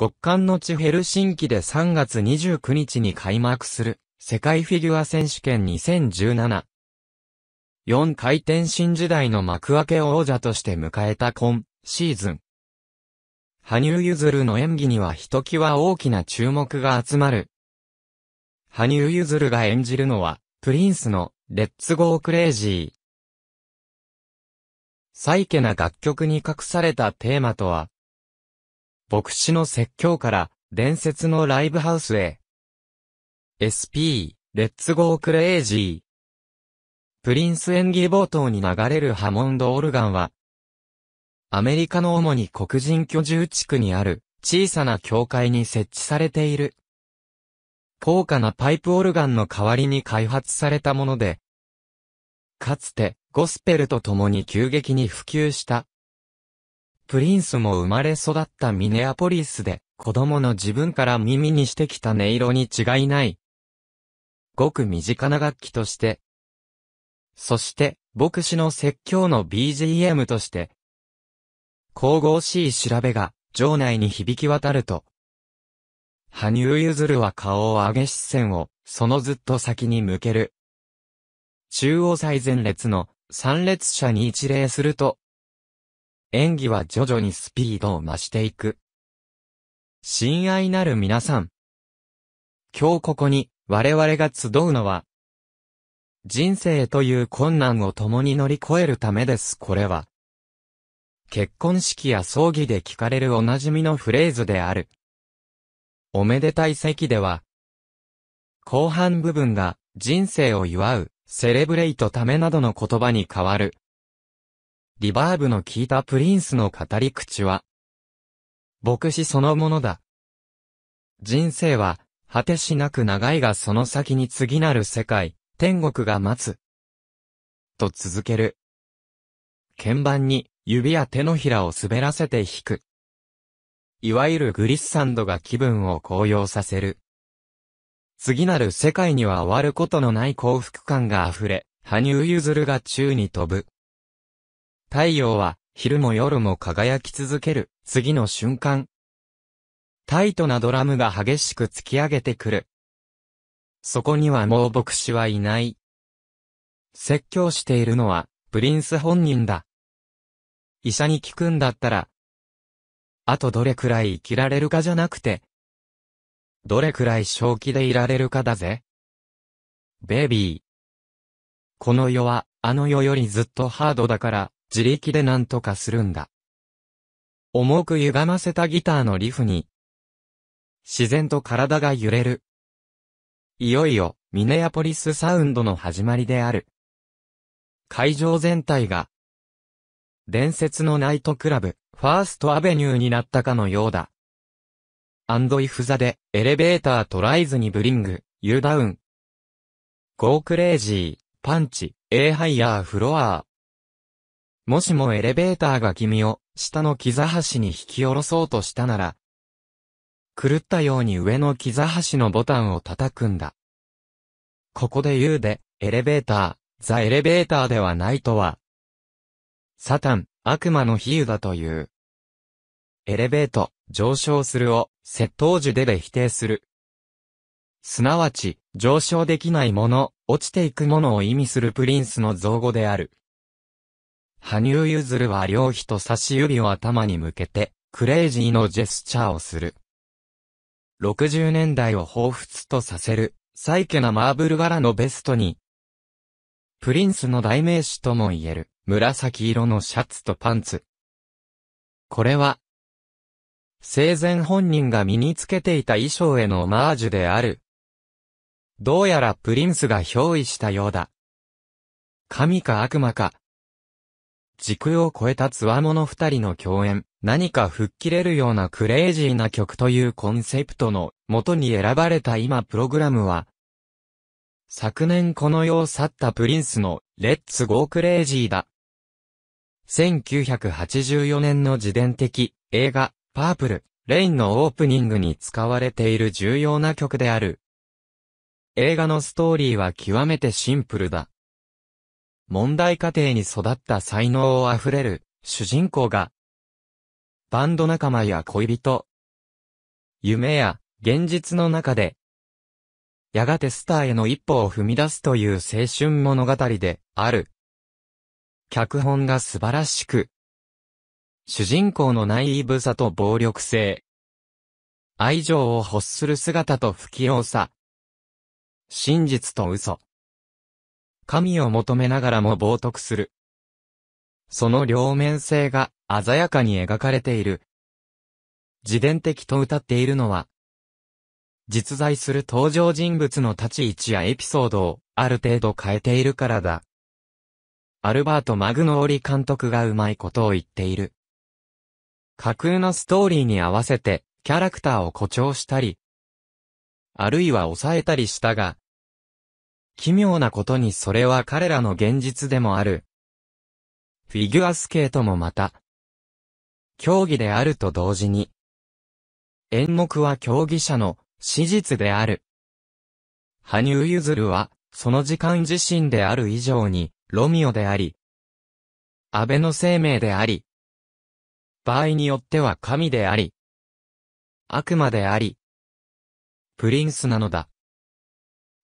極寒の地ヘルシンキで3月29日に開幕する世界フィギュア選手権2017。4回転新時代の幕開け王者として迎えた今シーズン。羽生結弦の演技にはひときわ大きな注目が集まる。羽生結弦が演じるのは、プリンスの、レッツゴークレイジー。サイケな楽曲に隠されたテーマとは、牧師の説教から伝説のライブハウスへ。SP、レッツゴークレイジー。プリンス演技冒頭に流れるハモンドオルガンは、アメリカの主に黒人居住地区にある小さな教会に設置されている。高価なパイプオルガンの代わりに開発されたもので、かつてゴスペルと共に急激に普及したプリンスも生まれ育ったミネアポリスで、子供の自分から耳にしてきた音色に違いない。ごく身近な楽器として。そして、牧師の説教の BGM として。神々しい調べが、場内に響き渡ると。羽生結弦は顔を上げ視線を、そのずっと先に向ける。中央最前列の、参列者に一礼すると、演技は徐々にスピードを増していく。親愛なる皆さん。今日ここに、我々が集うのは、人生という困難を共に乗り越えるためです。これは、結婚式や葬儀で聞かれるおなじみのフレーズである。おめでたい席では、後半部分が人生を祝う、セレブレイトためなどの言葉に変わる。リバーブの効いたプリンスの語り口は、牧師そのものだ。人生は、果てしなく長いがその先に次なる世界、天国が待つ。と続ける。鍵盤に指や手のひらを滑らせて弾く。いわゆるグリッサンドが気分を高揚させる。次なる世界には終わることのない幸福感が溢れ、羽生結弦が宙に飛ぶ。太陽は昼も夜も輝き続ける次の瞬間。タイトなドラムが激しく突き上げてくる。そこにはもう牧師はいない。説教しているのはプリンス本人だ。医者に聞くんだったら、あとどれくらい生きられるかじゃなくて、どれくらい正気でいられるかだぜ。ベイビー。この世は、あの世よりずっとハードだから、自力で何とかするんだ。重く歪ませたギターのリフに、自然と体が揺れる。いよいよ、ミネアポリスサウンドの始まりである。会場全体が、伝説のナイトクラブ、ファーストアベニューになったかのようだ。アンドイフザで、エレベータートライズにブリング、ユーダウン。ゴークレイジー、パンチ、エーハイヤーフロアー。もしもエレベーターが君を下の木座橋に引き下ろそうとしたなら、狂ったように上の木座橋のボタンを叩くんだ。ここで言うで、エレベーター、ザ・エレベーターではないとは、サタン、悪魔の比喩だという。エレベート、上昇するを、窃盗樹でで否定する。すなわち、上昇できないもの、落ちていくものを意味するプリンスの造語である。羽生結弦は両手と差し指を頭に向けて、クレイジーのジェスチャーをする。60年代を彷彿とさせる、サイケなマーブル柄のベストに、プリンスの代名詞とも言える、紫色のシャツとパンツ。これは、生前本人が身につけていた衣装へのオマージュである。どうやらプリンスが憑依したようだ。神か悪魔か、時空を超えた強者二人の共演、何か吹っ切れるようなクレイジーな曲というコンセプトの元に選ばれた今プログラムは、昨年この世を去ったプリンスのレッツゴークレイジーだ。1984年の自伝的映画パープル、レインのオープニングに使われている重要な曲である。映画のストーリーは極めてシンプルだ。問題家庭に育った才能を溢れる主人公が、バンド仲間や恋人、夢や現実の中で、やがてスターへの一歩を踏み出すという青春物語である。脚本が素晴らしく、主人公のナイーブさと暴力性、愛情を欲する姿と不器用さ、真実と嘘。神を求めながらも冒涜する。その両面性が鮮やかに描かれている。自伝的と歌っているのは、実在する登場人物の立ち位置やエピソードをある程度変えているからだ。アルバート・マグノーリ監督がうまいことを言っている。架空のストーリーに合わせてキャラクターを誇張したり、あるいは抑えたりしたが、奇妙なことにそれは彼らの現実でもある。フィギュアスケートもまた、競技であると同時に、演目は競技者の史実である。羽生結弦は、その時間自身である以上に、ロミオであり、安倍の生命であり、場合によっては神であり、悪魔であり、プリンスなのだ。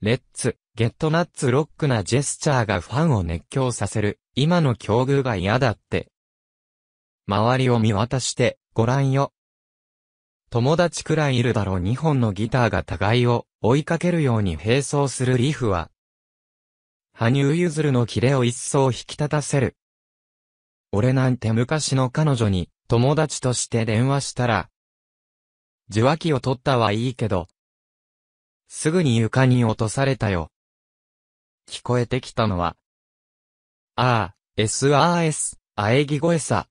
レッツ。ゲットナッツロックなジェスチャーがファンを熱狂させる。今の境遇が嫌だって。周りを見渡して、ご覧よ。友達くらいいるだろう2本のギターが互いを追いかけるように並走するリフは、羽生結弦のキレを一層引き立たせる。俺なんて昔の彼女に友達として電話したら、受話器を取ったはいいけど、すぐに床に落とされたよ。聞こえてきたのは、あ SRS、喘ぎ声さ。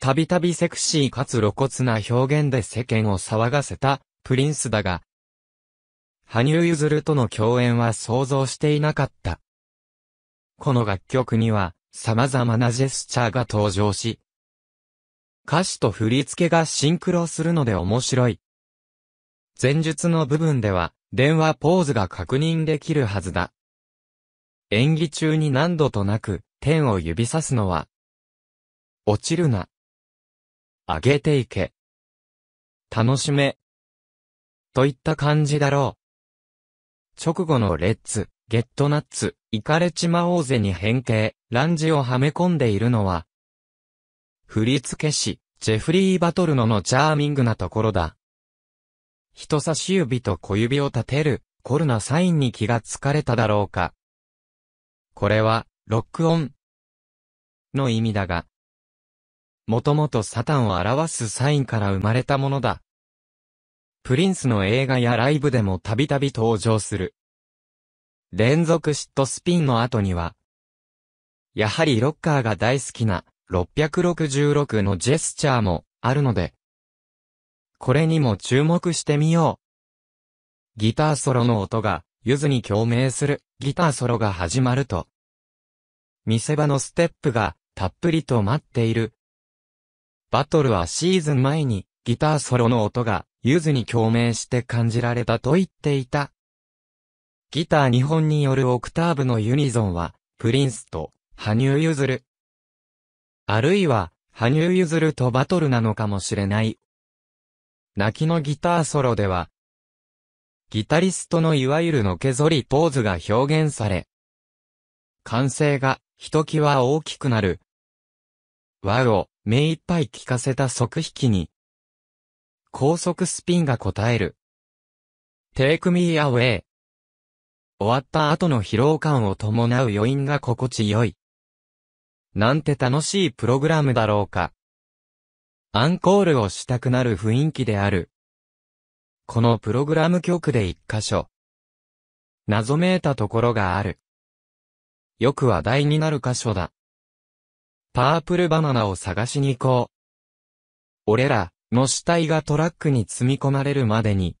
たびたびセクシーかつ露骨な表現で世間を騒がせた、プリンスだが、羽生結弦との共演は想像していなかった。この楽曲には、様々なジェスチャーが登場し、歌詞と振り付けがシンクロするので面白い。前述の部分では、電話ポーズが確認できるはずだ。演技中に何度となく、天を指さすのは、落ちるな。上げていけ。楽しめ。といった感じだろう。直後のレッツ、ゲットナッツ、イカレチマオーゼに変形、ランジをはめ込んでいるのは、振付師、ジェフリー・バトルノのチャーミングなところだ。人差し指と小指を立てる、コロナサインに気がつかれただろうか。これは、ロックオンの意味だが、もともとサタンを表すサインから生まれたものだ。プリンスの映画やライブでもたびたび登場する。連続嫉妬スピンの後には、やはりロッカーが大好きな666のジェスチャーもあるので、これにも注目してみよう。ギターソロの音が、ゆずに共鳴する、ギターソロが始まると、見せ場のステップが、たっぷりと待っている。バトルはシーズン前に、ギターソロの音が、ゆずに共鳴して感じられたと言っていた。ギター日本によるオクターブのユニゾンは、プリンスと、羽生結弦。あるいは、羽生結弦とバトルなのかもしれない泣きのギターソロでは、ギタリストのいわゆるのけぞりポーズが表現され、歓声がひときわ大きくなる。和を目いっぱい聞かせた即弾きに、高速スピンが応える。Take me away 終わった後の疲労感を伴う余韻が心地よい。なんて楽しいプログラムだろうか。アンコールをしたくなる雰囲気である。このプログラム曲で一箇所。謎めいたところがある。よく話題になる箇所だ。パープルバナナを探しに行こう。俺らの死体がトラックに積み込まれるまでに。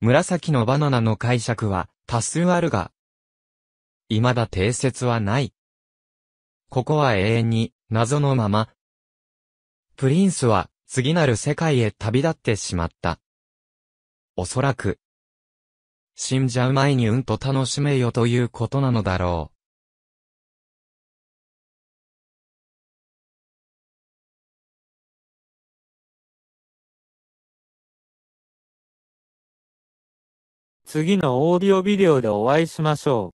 紫のバナナの解釈は多数あるが、未だ定説はない。ここは永遠に謎のままプリンスは次なる世界へ旅立ってしまった。おそらく、死んじゃう前にうんと楽しめよということなのだろう。次のオーディオビデオでお会いしましょう。